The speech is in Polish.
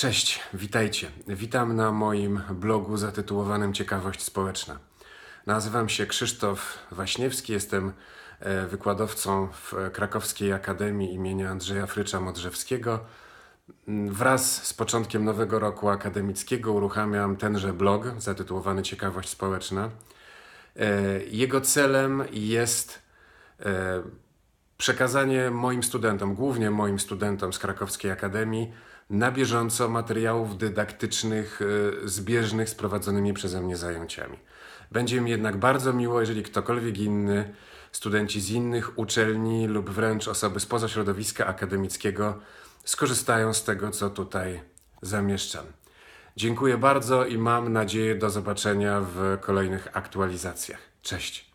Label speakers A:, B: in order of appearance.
A: Cześć, witajcie. Witam na moim blogu zatytułowanym Ciekawość Społeczna. Nazywam się Krzysztof Waśniewski, jestem e, wykładowcą w Krakowskiej Akademii imienia Andrzeja Frycza Modrzewskiego. Mm, wraz z początkiem nowego roku akademickiego uruchamiam tenże blog zatytułowany Ciekawość Społeczna. E, jego celem jest e, przekazanie moim studentom, głównie moim studentom z Krakowskiej Akademii, na bieżąco materiałów dydaktycznych y, zbieżnych z prowadzonymi przeze mnie zajęciami. Będzie mi jednak bardzo miło, jeżeli ktokolwiek inny, studenci z innych uczelni lub wręcz osoby spoza środowiska akademickiego skorzystają z tego, co tutaj zamieszczam. Dziękuję bardzo i mam nadzieję do zobaczenia w kolejnych aktualizacjach. Cześć!